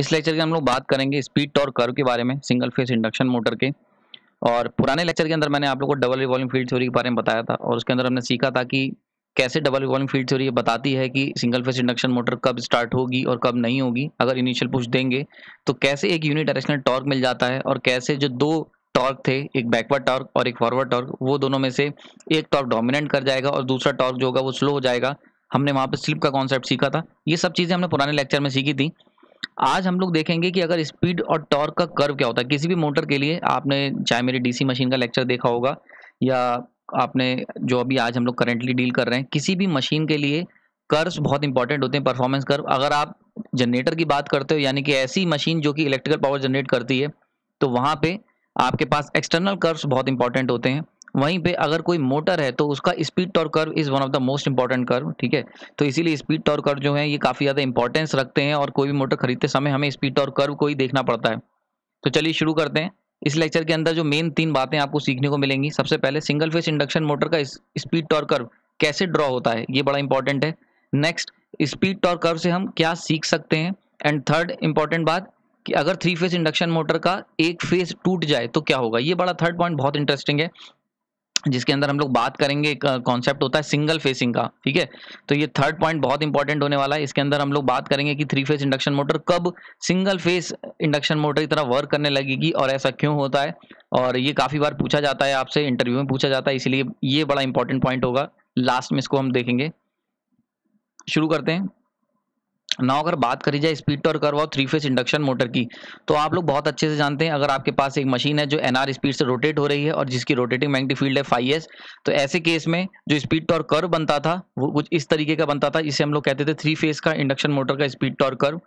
इस लेक्चर के हम लोग बात करेंगे स्पीड टॉर्क कर्व के बारे में सिंगल फेस इंडक्शन मोटर के और पुराने लेक्चर के अंदर मैंने आप लोग को डबल रिवॉल्विंग फील्ड थ्योरी के बारे में बताया था और उसके अंदर हमने सीखा था कि कैसे डबल रिवॉल्विंग फील्ड थ्योरी ये बताती है कि सिंगल फेस इंडक्शन मोटर कब स्टार्ट होगी और कब नहीं होगी अगर इनिशियल पुश देंगे तो कैसे एक यूनिट डायरेक्शनल टॉर्क मिल जाता है और कैसे जो दो टॉर्क थे एक बैकवर्ड टॉर्क और एक फॉरवर्ड टॉर्क वो दोनों में से एक टॉर्क डोमिनेंट कर जाएगा और दूसरा टॉर्क जो होगा वो स्लो हो जाएगा हमने वहाँ पर स्लिप का कॉन्सेप्ट सीखा था ये सब चीज़ें हमने पुराने लेक्चर में सीखी थी आज हम लोग देखेंगे कि अगर स्पीड और टॉर्क का कर्व क्या होता है किसी भी मोटर के लिए आपने चाहे मेरी डीसी मशीन का लेक्चर देखा होगा या आपने जो अभी आज हम लोग करेंटली डील कर रहे हैं किसी भी मशीन के लिए कर्व बहुत इंपॉर्टेंट होते हैं परफॉर्मेंस कर्व अगर आप जनरेटर की बात करते हो यानी कि ऐसी मशीन जो कि इलेक्ट्रिकल पावर जनरेट करती है तो वहाँ पर आपके पास एक्सटर्नल कर्व्स बहुत इंपॉर्टेंट होते हैं वहीं पे अगर कोई मोटर है तो उसका speed torque curve is one of the most important curve ठीक है तो इसीलिए स्पीड टॉर्क कर्व जो है ये काफ़ी ज़्यादा इंपॉर्टेंस रखते हैं और कोई भी मोटर खरीदते समय हमें स्पीड टॉर्क कर्व को ही देखना पड़ता है तो चलिए शुरू करते हैं इस लेक्चर के अंदर जो मेन तीन बातें आपको सीखने को मिलेंगी सबसे पहले सिंगल फेस इंडक्शन मोटर का स्पीड टॉर्क कर्व कैसे ड्रॉ होता है ये बड़ा इंपॉर्टेंट है नेक्स्ट स्पीड टॉर्क कर्व से हम क्या सीख सकते हैं एंड थर्ड इंपॉर्टेंट बात कि अगर थ्री फेस इंडक्शन मोटर का एक फेस टूट जाए तो क्या होगा ये बड़ा थर्ड पॉइंट बहुत इंटरेस्टिंग है जिसके अंदर हम लोग बात करेंगे एक कॉन्सेप्ट होता है सिंगल फेसिंग का ठीक है तो ये थर्ड पॉइंट बहुत इंपॉर्टेंट होने वाला है इसके अंदर हम लोग बात करेंगे कि थ्री फेस इंडक्शन मोटर कब सिंगल फेस इंडक्शन मोटर की तरह वर्क करने लगेगी और ऐसा क्यों होता है और ये काफ़ी बार पूछा जाता है आपसे इंटरव्यू में पूछा जाता है इसलिए ये बड़ा इंपॉर्टेंट पॉइंट होगा लास्ट में इसको हम देखेंगे शुरू करते हैं ना अगर बात करी जाए स्पीड टॉर्क करवाओ थ्री फेस इंडक्शन मोटर की तो आप लोग बहुत अच्छे से जानते हैं अगर आपके पास एक मशीन है जो एनआर स्पीड से रोटेट हो रही है और जिसकी रोटेटिंग मैग्नेटिक फील्ड है फाइव एस तो ऐसे केस में जो स्पीड टॉर्क कर्व बनता था वो कुछ इस तरीके का बनता था इसे हम लोग कहते थे थ्री फेस का इंडक्शन मोटर का स्पीड टॉर्क कर्व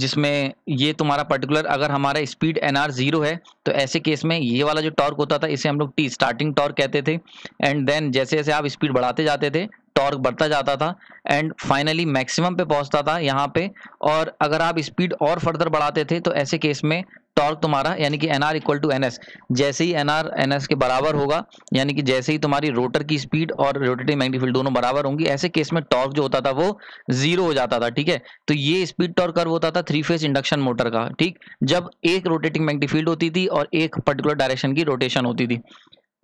जिसमें ये तुम्हारा पर्टिकुलर अगर हमारा स्पीड एन आर जीरो है तो ऐसे केस में ये वाला जो टॉर्क होता था इसे हम लोग टी स्टार्टिंग टॉर्क कहते थे एंड देन जैसे जैसे आप स्पीड बढ़ाते जाते थे टॉर्क बढ़ता जाता था एंड फाइनली मैक्सिमम पे पहुंचता था यहाँ पे और अगर आप स्पीड और फर्दर बढ़ाते थे तो ऐसे केस में टॉर्क तुम्हारा यानी कि N R equal to N S जैसे ही एन आर एन एस के बराबर होगा यानी कि जैसे ही तुम्हारी रोटर की स्पीड और रोटेटिंग मैग्नीफील्ड दोनों बराबर होंगी ऐसे केस में टॉर्क जो होता था वो जीरो हो जाता था ठीक है तो ये स्पीड टॉर्क कर्व होता था थ्री फेस इंडक्शन मोटर का ठीक जब एक रोटेटिंग मैग्नीफील्ड होती थी और एक पर्टिकुलर डायरेक्शन की रोटेशन होती थी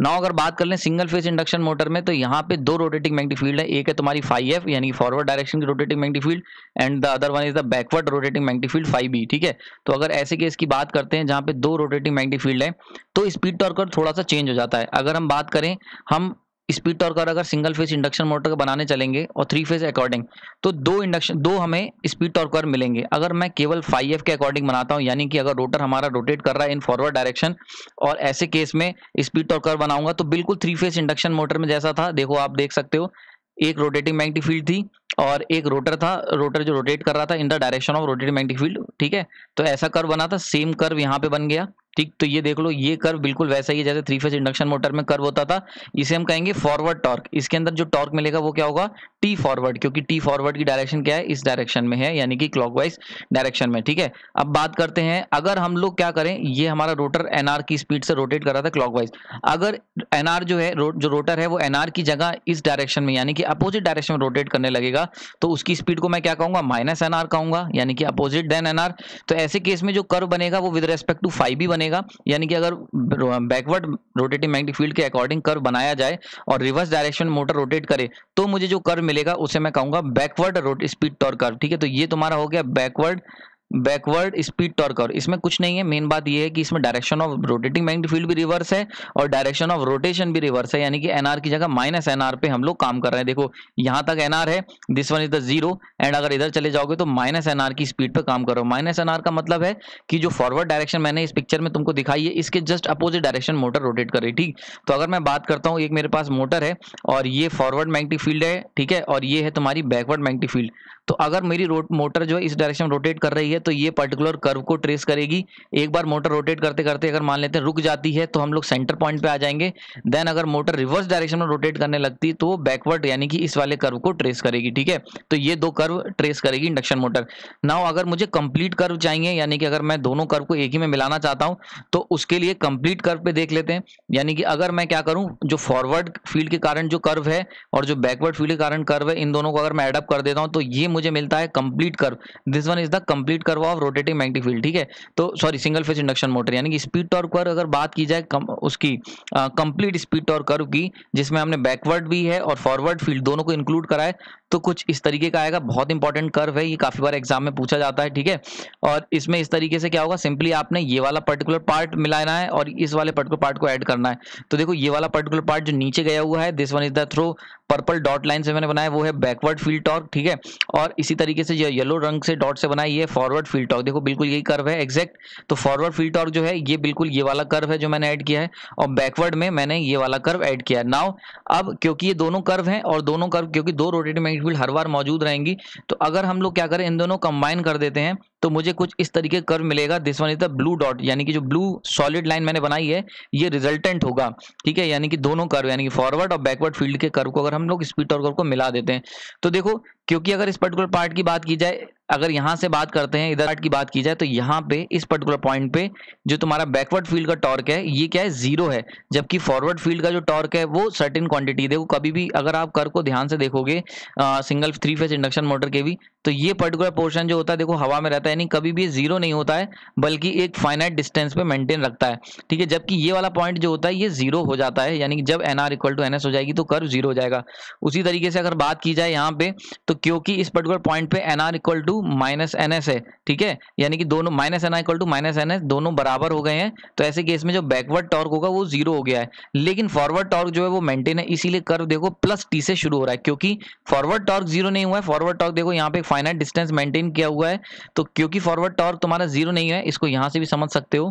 नाउ अगर बात कर लें सिंगल फेस इंडक्शन मोटर में तो यहाँ पे दो रोटेटिंग मैग्नेटिक फील्ड है एक है तुम्हारी फाइव एफ यानी फॉरवर्ड डायरेक्शन की rotating magnetic field and the other one is the backward rotating magnetic field five B ठीक है तो अगर ऐसे केस की बात करते हैं जहाँ पे दो रोटेटिंग मैग्नेटिक फील्ड है तो स्पीड टॉर्कर थोड़ा सा चेंज हो जाता है अगर हम बात करें हम स्पीड टॉर्क और अगर सिंगल फेज इंडक्शन मोटर बनाने चलेंगे और थ्री फेज अकॉर्डिंग तो दो इंडक्शन दो हमें स्पीड टॉर्क और मिलेंगे अगर मैं केवल फाइव एफ के अकॉर्डिंग बनाता हूँ यानी कि अगर रोटर हमारा रोटेट कर रहा है इन फॉरवर्ड डायरेक्शन और ऐसे केस में स्पीड टॉर्क और बनाऊंगा तो बिल्कुल थ्री फेज इंडक्शन मोटर में जैसा था देखो आप देख सकते हो एक रोटेटिंग मैग्नेटिक फील्ड थी और एक रोटर था रोटर जो रोटेट कर रहा था in the direction of rotating magnetic field ठीक है तो ऐसा कर्व बना था सेम कर्व यहाँ पे बन गया ठीक तो ये देख लो ये कर्व बिल्कुल वैसा ही है जैसे थ्री फेज इंडक्शन मोटर में कर्व होता था इसे हम कहेंगे फॉरवर्ड टॉर्क इसके अंदर जो टॉर्क मिलेगा वो क्या होगा टी फॉरवर्ड क्योंकि टी फॉरवर्ड की डायरेक्शन क्या है इस डायरेक्शन में है यानी कि क्लॉकवाइज डायरेक्शन में ठीक है अब बात करते हैं अगर हम लोग क्या करें ये हमारा रोटर एनआर की स्पीड से रोटेट कर रहा था क्लॉकवाइज अगर एनआर जो है रो, जो रोटर है वो एनआर की जगह इस डायरेक्शन में यानी कि अपोजिट डायरेक्शन में रोटेट करने लगेगा तो उसकी स्पीड को मैं क्या कहूंगा माइनस एनआर कहूंगा यानी कि अपोजिट देन एनआर तो ऐसे केस में जो कर्व बनेगा वो विद रेस्पेक्ट टू फाइव बनेगा बनेगा यानी कि अगर बैकवर्ड रोटेटिंग मैग्नेटिक फील्ड के अकॉर्डिंग कर्व बनाया जाए और रिवर्स डायरेक्शन मोटर रोटेट करे तो मुझे जो कर्व मिलेगा उसे मैं कहूंगा backward rotate speed torque curve ठीक है तो ये तुम्हारा हो गया बैकवर्ड बैकवर्ड स्पीड टॉर्कर इसमें कुछ नहीं है मेन बात यह है कि इसमें direction of rotating magnetic field भी रिवर्स है और डायरेक्शन ऑफ रोटेशन भी रिवर्स है यानी कि एनआर की जगह माइनस एनआर पे हम लोग काम कर रहे हैं देखो यहां तक एनआर है this one is the zero and अगर इधर चले जाओगे तो माइनस एनआर की स्पीड पर काम करो माइनस एनआर का मतलब है कि जो फॉरवर्ड डायरेक्शन मैंने इस पिक्चर में तुमको दिखाई है इसके just opposite direction motor rotate कर रही ठीक तो अगर मैं बात करता हूँ एक मेरे पास मोटर है और ये फॉरवर्ड मैग्नेटिक फील्ड है ठीक है और ये है तुम्हारी बैकवर्ड मैग्नेटिक फील्ड तो अगर मेरी मोटर जो है इस डायरेक्शन रोटेट कर रही है है तो ये पर्टिकुलर कर्व को ट्रेस करेगी एक बार मोटर रोटेट करते करते अगर मान लेते हैं रुक जाती है तो हम लोग सेंटर पॉइंट पे आ जाएंगे देन अगर मोटर रिवर्स डायरेक्शन में रोटेट करने लगती तो बैकवर्ड यानी कि इस वाले कर्व को ट्रेस करेगी ठीक है तो ये दो कर्व ट्रेस करेगी इंडक्शन मोटर नाउ अगर मुझे कंप्लीट कर्व चाहिए यानी कि अगर मैं दोनों कर्व को एक ही में मिलाना चाहता हूँ तो उसके लिए कंप्लीट कर्व पे देख लेते हैं यानी कि अगर मैं क्या करूँ जो फॉरवर्ड फील्ड के कारण जो कर्व है और जो बैकवर्ड फील्ड के कारण कर्व है इन दोनों को अगर मैं एडअप कर देता हूँ तो ये मुझे मिलता है complete curve this one is the complete curve of rotating magnetic field ठीक है तो sorry single phase induction motor यानी कि स्पीड टॉर्क पर अगर बात की जाए कम, उसकी कंप्लीट स्पीड टॉर्क कर्व की जिसमें हमने बैकवर्ड भी है और फॉरवर्ड फील्ड दोनों को इंक्लूड कराए तो कुछ इस तरीके का आएगा बहुत इंपॉर्टेंट कर्व है ये काफी बार एग्जाम में पूछा जाता है ठीक है और इसमें इस तरीके से क्या होगा सिंपली आपने ये वाला पर्टिकुलर पार्ट मिलाना है और इस वाले पर्टिकुलर पार्ट को ऐड करना है तो देखो ये वाला पर्टिकुलर पार्ट जो नीचे गया हुआ है this one is the through purple dot line से मैंने बनाया वो है बैकवर्ड फील्ड टॉर्क ठीक है और इसी तरीके से जो येलो रंग से डॉट से बनाया ये फॉरवर्ड फील्ड टॉर्क देखो बिल्कुल यही कर्व है एग्जैक्ट तो फॉरवर्ड फील्ड टॉर्क जो है ये बिल्कुल ये वाला कर्व है जो मैंने ऐड किया है और बैकवर्ड में मैंने ये वाला कर्व ऐड किया है नाउ अब क्योंकि ये दोनों कर्व है और दोनों कर्व क्योंकि दो रोटेटिंग मॉलिक्यूल हर बार मौजूद रहेंगी तो अगर हम लोग क्या करें इन दोनों कंबाइन कर देते हैं तो मुझे कुछ इस तरीके कर्व मिलेगा this one is the blue dot यानी कि जो ब्लू सॉलिड लाइन मैंने बनाई है ये रिजल्टेंट होगा ठीक है यानी कि दोनों कर्व यानी कि फॉरवर्ड और बैकवर्ड फील्ड के कर्व को अगर हम लोग स्पीड और कर्व को मिला देते हैं तो देखो क्योंकि अगर इस पर्टिकुलर पार्ट की बात की जाए अगर यहां से बात करते हैं इधर पार्ट की बात की जाए तो यहाँ पे इस पर्टिकुलर पॉइंट पे जो तुम्हारा बैकवर्ड फील्ड का टॉर्क है ये क्या है जीरो है जबकि फॉरवर्ड फील्ड का जो टॉर्क है वो सर्टेन क्वांटिटी देखो कभी भी अगर आप कर को ध्यान से देखोगे आ, single three phase induction motor के भी तो ये पर्टिकुलर पोर्शन जो होता है देखो हवा में रहता है होता है यानी कभी भी जीरो नहीं होता है बल्कि एक फाइनाइट डिस्टेंस पे मेंटेन रखता है ठीक है जबकि ये वाला पॉइंट जो होता है ये जीरो हो जाता है यानी कि जब N R equal to N S हो जाएगी तो कर्व जीरो हो जाएगा उसी तरीके से अगर बात की जाए यहाँ पे तो क्योंकि इस पर्टिकुलर पॉइंट पे N R equal to minus N S है ठीक है यानी कि दोनों minus N R equal to minus N S दोनों बराबर हो गए हैं तो ऐसे केस में जो बैकवर्ड टॉर्क होगा वो जीरो हो गया है लेकिन फॉरवर्ड टॉर्क जो है वो मेंटेन है इसीलिए कर्व देखो प्लस टी से शुरू हो रहा है क्योंकि फॉरवर्ड टॉर्क जीरो नहीं हुआ है फॉरवर्ड टॉर्क देखो यहाँ पे फाइनाइट डिस्टेंस मेंटेन किया हुआ है तो क्योंकि फॉरवर्ड टॉर्क तुम्हारा जीरो नहीं है इसको यहां से भी समझ सकते हो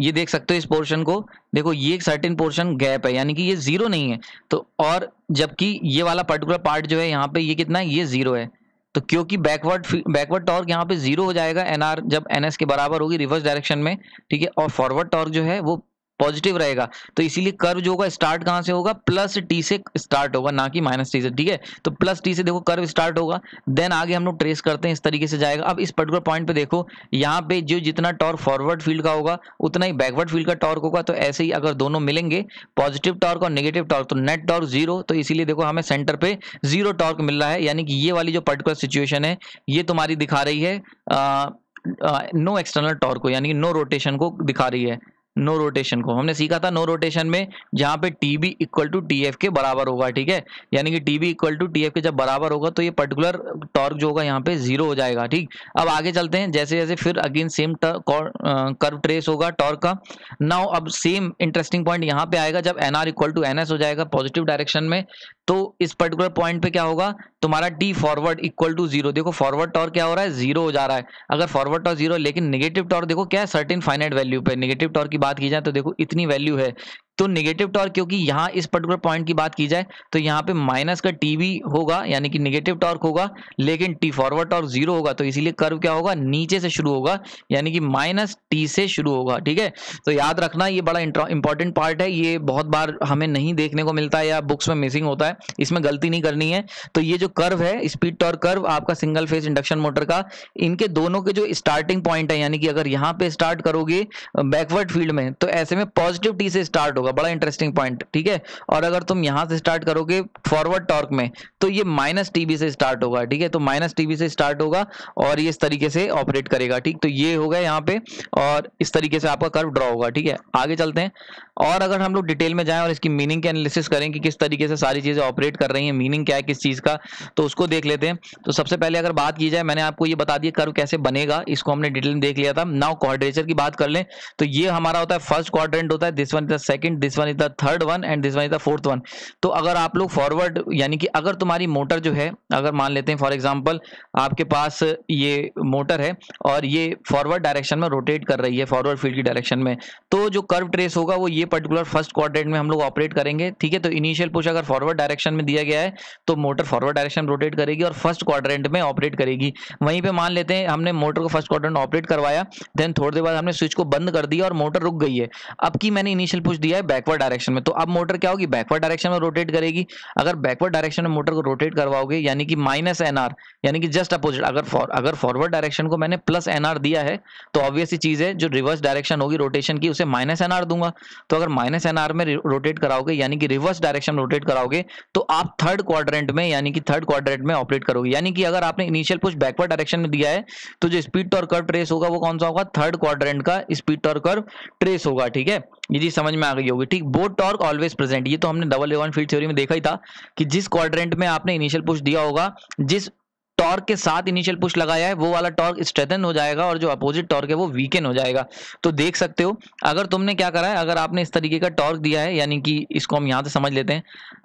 ये देख सकते हो इस पोर्शन को देखो ये एक सर्टेन पोर्शन गैप है यानी कि ये जीरो नहीं है तो और जबकि ये वाला पर्टिकुलर पार्ट जो है यहाँ पे ये कितना है ये जीरो है तो क्योंकि बैकवर्ड बैकवर्ड टॉर्क यहाँ पे जीरो हो जाएगा एनआर जब एनएस के बराबर होगी रिवर्स डायरेक्शन में ठीक है और फॉरवर्ड टॉर्क जो है वो पॉजिटिव रहेगा तो इसीलिए कर्व जो होगा स्टार्ट कहां से होगा प्लस टी से स्टार्ट होगा ना कि माइनस टी से ठीक है तो प्लस टी से देखो कर्व स्टार्ट होगा देन आगे हम लोग ट्रेस करते हैं इस तरीके से जाएगा अब इस पर्टिकुलर पॉइंट पे देखो यहाँ पे जो जितना टॉर्क फॉरवर्ड फील्ड का होगा उतना ही बैकवर्ड फील्ड का टॉर्क होगा तो ऐसे ही अगर दोनों मिलेंगे पॉजिटिव टॉर्क और निगेटिव टॉर्क तो नेट टॉर्क जीरो तो इसीलिए देखो हमें सेंटर पे जीरो टॉर्क मिल रहा है यानी कि ये वाली जो पर्टिकुलर सिचुएशन है ये तुम्हारी दिखा रही है नो एक्सटर्नल टॉर्क को यानी नो रोटेशन को दिखा रही है नो रोटेशन को हमने सीखा था नो रोटेशन में जहां पे T B equal to T F के बराबर होगा ठीक है यानी कि T B equal to T F के जब बराबर होगा तो ये पर्टिकुलर टॉर्क जो होगा यहाँ पे जीरो हो जाएगा ठीक अब आगे चलते हैं जैसे जैसे फिर अगेन सेम कर्व ट्रेस होगा टॉर्क का नाउ अब सेम इंटरेस्टिंग पॉइंट यहाँ पे आएगा जब N R equal to N S हो जाएगा पॉजिटिव डायरेक्शन में तो इस पर्टिकुलर पॉइंट पे क्या होगा तुम्हारा D forward equal to zero देखो फॉरवर्ड टॉर क्या हो रहा है जीरो हो जा रहा है अगर फॉरवर्ड टॉर जीरो लेकिन निगेटिव टॉर देखो क्या है सर्टेन फाइनाइट वैल्यू पे निगेटिव टॉर की बात की जाए तो देखो इतनी वैल्यू है तो निगेटिव टॉर्क क्योंकि यहां इस पर्टिकुलर पॉइंट की बात की जाए तो यहां पे माइनस का टीवी होगा यानी कि निगेटिव टॉर्क होगा लेकिन टी फॉरवर्ड टॉर्क जीरो होगा तो इसीलिए कर्व क्या होगा नीचे से शुरू होगा यानी कि माइनस टी से शुरू होगा ठीक है तो याद रखना ये बड़ा इंपॉर्टेंट पार्ट है ये बहुत बार हमें नहीं देखने को मिलता है या बुक्स में मिसिंग होता है इसमें गलती नहीं करनी है तो ये जो कर्व है स्पीड टॉर्क कर्व आपका सिंगल फेज इंडक्शन मोटर का इनके दोनों के जो स्टार्टिंग पॉइंट है यानी कि अगर यहां पर स्टार्ट करोगे बैकवर्ड फील्ड में तो ऐसे में पॉजिटिव टी से स्टार्ट होगा बड़ा इंटरेस्टिंग पॉइंट ठीक है और अगर तुम यहां से स्टार्ट करोगे फॉरवर्ड टॉर्क में तो ये माइनस टीबी से स्टार्ट होगा ठीक है तो माइनस टीबी से स्टार्ट होगा और ये इस तरीके से ऑपरेट करेगा ठीक तो ये होगा यहाँ पे और इस तरीके से आपका कर्व ड्रॉ होगा ठीक है आगे चलते हैं और अगर हम लोग डिटेल में जाएं और इसकी मीनिंग के एनालिसिस करें कि किस तरीके से सारी चीज़ें ऑपरेट कर रही हैं मीनिंग क्या है किस चीज़ का तो उसको देख लेते हैं तो सबसे पहले अगर बात की जाए मैंने आपको ये बता दिया कर्व कैसे बनेगा इसको हमने डिटेल में देख लिया था नाउ क्वाड्रेचर की बात कर लें तो ये हमारा होता है फर्स्ट क्वाड्रेंट होता है this one second second this one is the third one and this one is the fourth one तो अगर आप लोग फॉरवर्ड यानी कि अगर तुम्हारी मोटर जो है अगर मान लेते हैं फॉर एग्जाम्पल आपके पास ये मोटर है और ये फॉरवर्ड डायरेक्शन में रोटेट कर रही है फॉरवर्ड फील्ड की डायरेक्शन में तो जो कर्व ट्रेस होगा वो ये पर्टिकुलर फर्स्ट क्वाड्रेंट में हम लोग ऑपरेट करेंगे ठीक है तो इनिशियल पुश अगर फॉरवर्ड डायरेक्शन में दिया गया है तो मोटर फॉरवर्ड डायरेक्शन रोटेट करेगी और फर्स्ट क्वाड्रेंट में ऑपरेट करेगी वहीं पर मान लेते हैं हमने मोटर को फर्स्ट क्वाड्रेंट ऑपरेट करवाया देन थोड़ी देर बाद हमने स्विच को बंद कर दिया और मोटर रुक गई है अब की मैंने इनिशियल पुश दिया है बैकवर्ड डायरेक्शन में तो अब मोटर क्या होगी बैकवर्ड डायरेक्शन में रोटेट करेगी अगर बैकवर्ड डायरेक्शन में मोटर को रोटेट करवाओगे यानी कि माइनस एनआर यानी कि जस्ट अपोजिट अगर फॉर अगर फॉरवर्ड डायरेक्शन को मैंने प्लस एनआर दिया है तो ऑब्वियसली चीज़ है जो रिवर्स डायरेक्शन होगी रोटेशन की उसे माइनस एनआर दूंगा तो अगर माइनस एनआर में रोटेट कराओगे यानी कि रिवर्स डायरेक्शन रोटेट कराओगे तो आप थर्ड क्वाड्रेंट में यानी कि थर्ड क्वाड्रेंट में ऑपरेट करोगे यानी कि अगर आपने इनिशियल पुश बैकवर्ड डायरेक्शन में दिया है तो जो स्पीड टॉर्क कर्व ट्रेस होगा वो कौन सा होगा थर्ड क्वाड्रेंट का स्पीड टॉर्क कर्व ट्रेस होगा ठीक है ये चीज समझ में आ गई होगी ठीक बोट टॉर्क ऑलवेज प्रेजेंट ये तो हमने डबल इलेवन फील्ड थ्योरी में देखा ही था कि जिस क्वाड्रेंट में आपने इनिशियल पुश दिया होगा जिस टॉर्क के साथ इनिशियल पुश लगाया है वो वाला टॉर्क स्ट्रेथन हो जाएगा और जो अपोजिट टॉर्क है वो वीकेंड हो जाएगा तो देख सकते हो अगर तुमने क्या करा है अगर आपने इस तरीके का टॉर्क दिया है यानी कि इसको हम यहाँ से समझ लेते हैं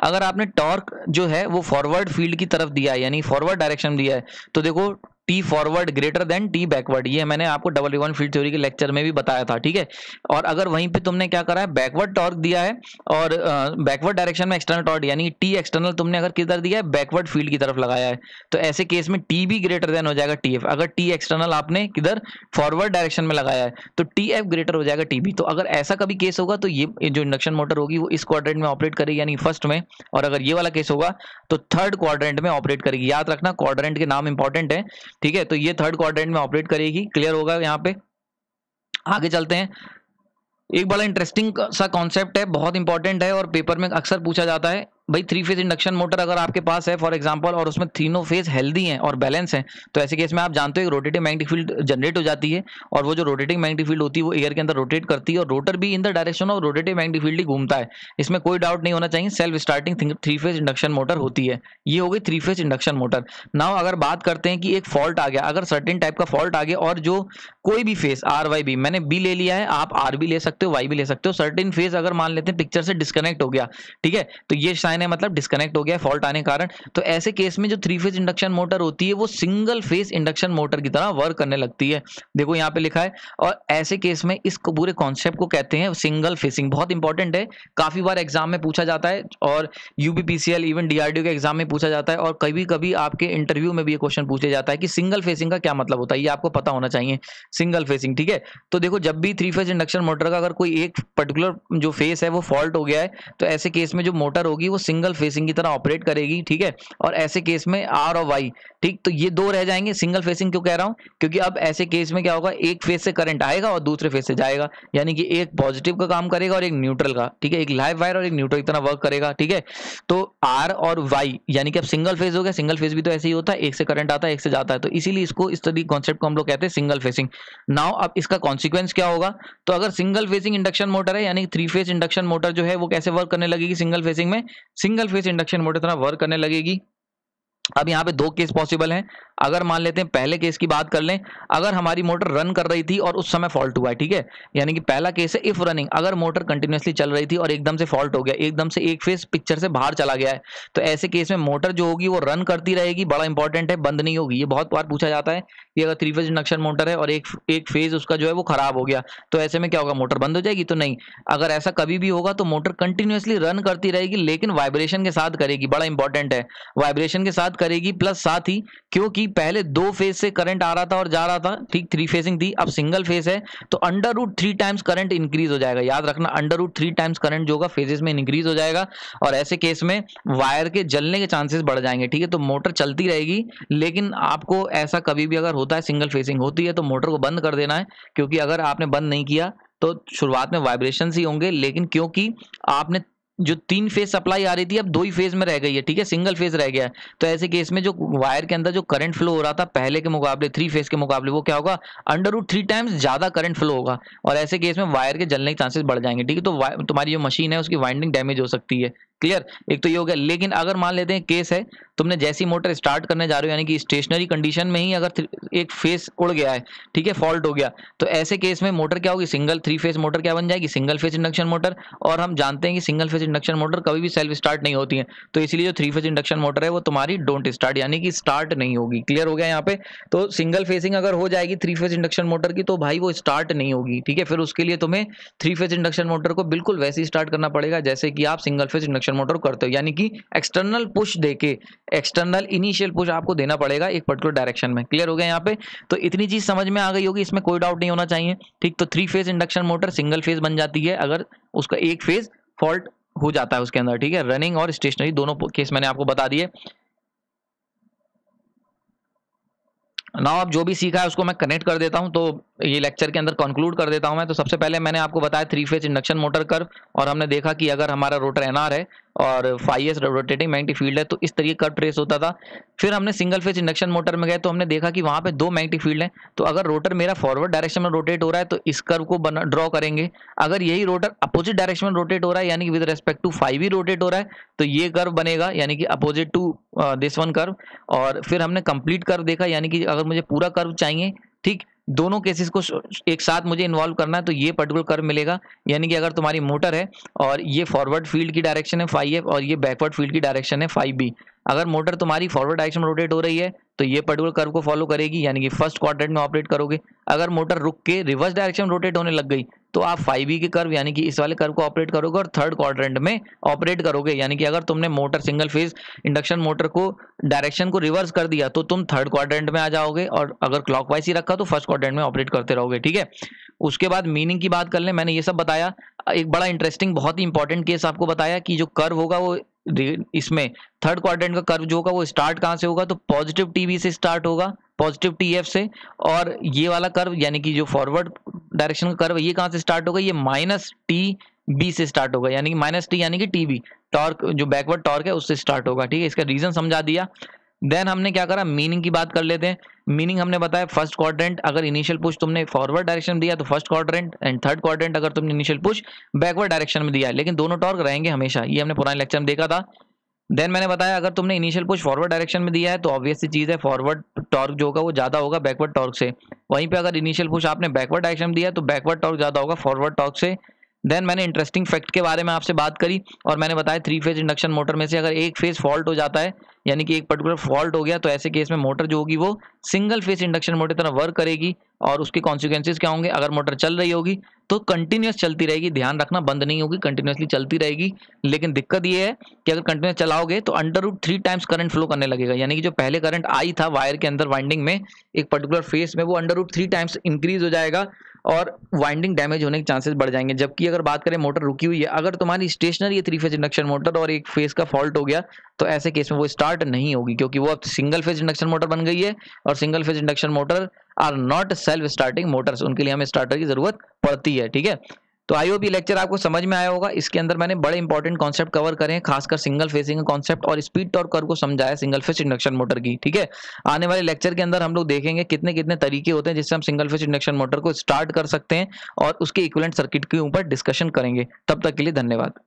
अगर आपने टॉर्क जो है वो फॉरवर्ड फील्ड की तरफ दिया है यानी फॉरवर्ड डायरेक्शन दिया है तो देखो T forward greater than T backward ये मैंने आपको डबल रिवॉल्व फील्ड थ्योरी के लेक्चर में भी बताया था ठीक है और अगर वहीं पे तुमने क्या करा है बैकवर्ड टॉर्क दिया है और बैकवर्ड डायरेक्शन में एक्सटर्नल टॉर्क यानी टी एक्सटर्नल तुमने अगर किधर दिया है बैकवर्ड फील्ड की तरफ लगाया है तो ऐसे केस में टी भी ग्रेटर देन हो जाएगा टी एफ अगर टी एक्सटर्नल आपने किधर फॉरवर्ड डायरेक्शन में लगाया है तो टी एफ ग्रेटर हो जाएगा टी बी तो अगर ऐसा कभी केस होगा तो ये जो इंडक्शन मोटर होगी वो इस क्वाड्रेंट में ऑपरेट करेगी यानी फर्स्ट में और अगर ये वाला केस होगा तो थर्ड क्वाड्रेंट में ऑपरेट करेगी याद रखना क्वाड्रेंट के नाम इंपॉर्टेंट है ठीक है तो ये थर्ड क्वाड्रेंट में ऑपरेट करेगी क्लियर होगा यहाँ पे आगे चलते हैं एक बड़ा इंटरेस्टिंग सा कॉन्सेप्ट है बहुत इंपॉर्टेंट है और पेपर में अक्सर पूछा जाता है भाई थ्री फेज इंडक्शन मोटर अगर आपके पास है फॉर एग्जांपल और उसमें तीनों फेज हेल्दी हैं और बैलेंस हैं तो ऐसे केस में आप जानते हो रोटेटिंग मैग्नेटिक फील्ड जनरेट हो जाती है और वो जो रोटेटिंग मैग्नेटिक फील्ड होती है वो एयर के अंदर रोटेट करती है और रोटर भी in the direction of rotative magnetic field ही घूमता है इसमें कोई डाउट नहीं होना चाहिए self starting three phase induction motor होती है ये हो गई three phase induction motor now अगर बात करते हैं कि एक फॉल्ट आ गया अगर सर्टेन टाइप का फॉल्ट आ गया और जो कोई भी फेज आर वाई बी मैंने बी ले लिया है आप आर भी ले सकते हो वाई भी ले सकते हो सर्टेन फेज अगर मान लेते हैं पिक्चर से डिस्कनेक्ट हो गया ठीक है तो ये साइन लाइन है मतलब डिस्कनेक्ट हो गया फॉल्ट आने के कारण तो ऐसे केस में जो थ्री फेज इंडक्शन मोटर होती है वो सिंगल फेज इंडक्शन मोटर की तरह वर्क करने लगती है देखो यहाँ पे लिखा है और ऐसे केस में इस पूरे कॉन्सेप्ट को कहते हैं सिंगल फेसिंग बहुत इंपॉर्टेंट है काफ़ी बार एग्जाम में पूछा जाता है और यूपीपीसीएल इवन डीआरडीओ के एग्जाम में पूछा जाता है और कभी कभी आपके इंटरव्यू में भी ये क्वेश्चन पूछा जाता है कि सिंगल फेसिंग का क्या मतलब होता है ये आपको पता होना चाहिए सिंगल फेसिंग ठीक है तो देखो जब भी थ्री फेज इंडक्शन मोटर का अगर कोई एक पर्टिकुलर जो फेस है वो फॉल्ट हो गया है तो ऐसे केस में जो मोटर होगी वो सिंगल फेसिंग की तरह ऑपरेट करेगी ठीक है और ऐसे केस में आर और वाई ठीक तो ये दो रह जाएंगे सिंगल फेसिंग क्यों कह रहा हूं क्योंकि अब ऐसे केस में क्या होगा एक फेस से करंट आएगा और दूसरे फेस से जाएगा यानी कि एक पॉजिटिव का काम करेगा और एक न्यूट्रल का ठीक है एक लाइव वायर और एक न्यूट्रल की तरह वर्क करेगा ठीक है तो आर और वाई यानी कि अब सिंगल फेज हो गया सिंगल फेज भी तो ऐसे ही होता है एक से करंट आता है एक से जाता है तो इसीलिए इसको इस तरीके कॉन्सेप्ट को हम लोग कहते हैं सिंगल फेसिंग नाउ अब इसका कॉन्सिक्वेंस क्या होगा तो अगर सिंगल फेसिंग इंडक्शन मोटर है यानी थ्री फेज इंडक्शन मोटर जो है वो कैसे वर्क करने लगेगी सिंगल फेसिंग में सिंगल फेज इंडक्शन मोटर इतना वर्क करने लगेगी अब यहाँ पे दो केस पॉसिबल हैं अगर मान लेते हैं पहले केस की बात कर लें अगर हमारी मोटर रन कर रही थी और उस समय फॉल्ट हुआ है ठीक है यानी कि पहला केस है इफ रनिंग अगर मोटर कंटिन्यूसली चल रही थी और एकदम से फॉल्ट हो गया एकदम से एक फेज पिक्चर से बाहर चला गया है तो ऐसे केस में मोटर जो होगी वो रन करती रहेगी बड़ा इंपॉर्टेंट है बंद नहीं होगी ये बहुत बार पूछा जाता है कि अगर थ्री फेज इंडक्शन मोटर है और एक एक फेज उसका जो है वो खराब हो गया तो ऐसे में क्या होगा मोटर बंद हो जाएगी तो नहीं अगर ऐसा कभी भी होगा तो मोटर कंटिन्यूसली रन करती रहेगी लेकिन वाइब्रेशन के साथ करेगी बड़ा इंपॉर्टेंट है वाइब्रेशन के साथ करेगी प्लस साथ ही क्योंकि पहले दो फेज से करंट आ रहा था और जा रहा था ठीक थ्री फेजिंग थी अब सिंगल फेज है तो under root three times current increase हो जाएगा याद रखना under root three times current जो होगा फेजेस में इंक्रीज हो जाएगा और ऐसे केस में वायर के जलने के चांसेस बढ़ जाएंगे ठीक है तो मोटर चलती रहेगी लेकिन आपको ऐसा कभी भी अगर होता है सिंगल फेसिंग होती है तो मोटर को बंद कर देना है क्योंकि अगर आपने बंद नहीं किया तो शुरुआत में वाइब्रेशन ही होंगे लेकिन क्योंकि आपने जो तीन फेज सप्लाई आ रही थी अब दो ही फेज में रह गई है ठीक है सिंगल फेज रह गया है तो ऐसे केस में जो वायर के अंदर जो करंट फ्लो हो रहा था पहले के मुकाबले थ्री फेज के मुकाबले वो क्या होगा अंडर रूट थ्री टाइम्स ज्यादा करंट फ्लो होगा और ऐसे केस में वायर के जलने के चांसेस बढ़ जाएंगे ठीक है तो तुम्हारी जो मशीन है उसकी वाइंडिंग डैमेज हो सकती है क्लियर एक तो ये हो गया लेकिन अगर मान लेते हैं केस है तुमने जैसी मोटर स्टार्ट करने जा रहे हो यानी कि स्टेशनरी कंडीशन में ही अगर एक फेस उड़ गया है ठीक है फॉल्ट हो गया तो ऐसे केस में मोटर क्या होगी सिंगल थ्री फेस मोटर क्या बन जाएगी सिंगल फेस इंडक्शन मोटर और हम जानते हैं कि सिंगल फेस इंडक्शन मोटर कभी भी सेल्फ स्टार्ट नहीं होती है तो इसलिए जो थ्री फेस इंडक्शन मोटर है वो तुम्हारी डोंट स्टार्ट यानी कि स्टार्ट नहीं होगी क्लियर हो गया यहाँ पे तो सिंगल फेसिंग अगर हो जाएगी थ्री फेस इंडक्शन मोटर की तो भाई वो स्टार्ट नहीं होगी ठीक है फिर उसके लिए तुम्हें थ्री फेस इंडक्शन मोटर को बिल्कुल वैसे ही स्टार्ट करना पड़ेगा जैसे कि आप single phase induction induction motor करते हो यानी कि एक्सटर्नल पुश देके एक्सटर्नल इनिशियल पुश आपको देना पड़ेगा एक पर्टिकुलर डायरेक्शन में क्लियर हो गया यहाँ पे तो इतनी चीज समझ में आ गई होगी इसमें कोई डाउट नहीं होना चाहिए ठीक तो three phase induction motor single phase बन जाती है अगर उसका एक फेज फॉल्ट हो जाता है उसके अंदर ठीक है रनिंग और स्टेशनरी दोनों केस मैंने आपको बता दिए नाउ आप जो भी सीखा है उसको मैं कनेक्ट कर देता हूं तो ये लेक्चर के अंदर कंक्लूड कर देता हूं मैं तो सबसे पहले मैंने आपको बताया three phase induction motor curve और हमने देखा कि अगर हमारा रोटर एन है और five S rotating magnetic field है तो इस तरीके का ट्रेस होता था फिर हमने सिंगल फेज इंडक्शन मोटर में गए तो हमने देखा कि वहाँ पे दो मैग्नेटिक फील्ड हैं तो अगर रोटर मेरा फॉरवर्ड डायरेक्शन में रोटेट हो रहा है तो इस कर्व को बना ड्रॉ करेंगे अगर यही रोटर अपोजिट डायरेक्शन में रोटेट हो रहा है यानी कि विद रेस्पेक्ट टू फाइव ही रोटेट हो रहा है तो ये कर्व बनेगा यानी कि opposite to this one curve और फिर हमने कंप्लीट कर्व देखा यानी कि अगर मुझे पूरा कर्व चाहिए ठीक दोनों केसेस को एक साथ मुझे इन्वॉल्व करना है तो ये पर्टिकुलर कर्व मिलेगा यानी कि अगर तुम्हारी मोटर है और ये फॉरवर्ड फील्ड की डायरेक्शन है फाइव एफ और ये बैकवर्ड फील्ड की डायरेक्शन है फाइव बी अगर मोटर तुम्हारी फॉरवर्ड डायरेक्शन में रोटेट हो रही है तो ये पर्टिकुलर कर्व को फॉलो करेगी यानी कि फर्स्ट क्वार्टर में ऑपरेट करोगे अगर मोटर रुक के रिवर्स डायरेक्शन में रोटेट होने लग गई तो आप फाइव ई के कर्व यानी कि इस वाले कर्व को ऑपरेट करोगे और थर्ड क्वाड्रेंट में ऑपरेट करोगे यानी कि अगर तुमने motor single phase induction motor को डायरेक्शन को रिवर्स कर दिया तो तुम थर्ड क्वाड्रेंट में आ जाओगे और अगर क्लॉकवाइज ही रखा तो फर्स्ट क्वाड्रेंट में ऑपरेट करते रहोगे ठीक है उसके बाद मीनिंग की बात कर ले मैंने ये सब बताया एक बड़ा इंटरेस्टिंग बहुत ही इंपॉर्टेंट केस आपको बताया कि जो कर्व होगा वो इसमें थर्ड क्वाड्रेंट का कर्व जो होगा वो स्टार्ट कहाँ से होगा तो पॉजिटिव टीवी से स्टार्ट होगा पॉजिटिव टी एफ से और ये वाला कर्व यानी कि जो फॉरवर्ड डायरेक्शन का कर्व ये कहाँ से स्टार्ट होगा ये माइनस टी बी से स्टार्ट होगा यानी कि माइनस टी यानी कि टी बी टॉर्क जो बैकवर्ड टॉर्क है उससे स्टार्ट होगा ठीक है इसका रीजन समझा दिया देन हमने क्या करा मीनिंग की बात कर लेते हैं मीनिंग हमने बताया फर्स्ट क्वाड्रेंट अगर इनिशियल पुश तुमने फॉरवर्ड डायरेक्शन दिया तो first quadrant and third quadrant अगर तुमने इनिशियल पुश बैकवर्ड डायरेक्शन में दिया लेकिन दोनों टॉर्क रहेंगे हमेशा ये हमने पुराने लेक्चर में देखा था देन मैंने बताया अगर तुमने इनिशियल पुश फॉरवर्ड डायरेक्शन में दिया है तो ऑब्वियसली चीज़ है फॉरवर्ड टॉर्क जो होगा वो ज़्यादा होगा बैकवर्ड टॉर्क से वहीं पे अगर इनिशियल पुश आपने बैकवर्ड डायरेक्शन दिया तो बैकवर्ड टॉर्क ज़्यादा होगा फॉरवर्ड टॉर्क से देन मैंने इंटरेस्टिंग फैक्ट के बारे में आपसे बात करी और मैंने बताया थ्री फेज इंडक्शन मोटर में से अगर एक फेज फॉल्ट हो जाता है यानी कि एक पर्टिकुलर फॉल्ट हो गया तो ऐसे केस में मोटर जो होगी वो सिंगल फेस इंडक्शन मोटर तरह वर्क करेगी और उसके कॉन्सिक्वेंसेज क्या होंगे अगर मोटर चल रही होगी तो कंटिन्यूस चलती रहेगी ध्यान रखना बंद नहीं होगी कंटिन्यूसली चलती रहेगी लेकिन दिक्कत ये है कि अगर कंटिन्यूस चलाओगे तो under root three times current flow करने लगेगा यानी कि जो पहले करंट आई था वायर के अंदर वाइंडिंग में एक पर्टिकुलर फेस में वो under root three times increase हो जाएगा और वाइंडिंग डैमेज होने के चांसेस बढ़ जाएंगे जबकि अगर बात करें मोटर रुकी हुई है अगर तुम्हारी स्टेशनरी है थ्री फेज इंडक्शन मोटर और एक फेज का फॉल्ट हो गया तो ऐसे केस में वो स्टार्ट नहीं होगी क्योंकि वो अब सिंगल फेज इंडक्शन मोटर बन गई है और single phase induction motor are not self starting motors उनके लिए हमें स्टार्टर की जरूरत पड़ती है ठीक है तो आई होप ये लेक्चर आपको समझ में आया होगा इसके अंदर मैंने बड़े इंपॉर्टेंट कॉन्सेप्ट कवर करे हैं खासकर सिंगल फेसिंग कॉन्सेप्ट और स्पीड टॉर्क कर्व को समझाया सिंगल फेस इंडक्शन मोटर की ठीक है आने वाले लेक्चर के अंदर हम लोग देखेंगे कितने कितने तरीके होते हैं जिससे हम सिंगल फेस इंडक्शन मोटर को स्टार्ट कर सकते हैं और उसके इक्वलेंट सर्किट के ऊपर डिस्कशन करेंगे तब तक के लिए धन्यवाद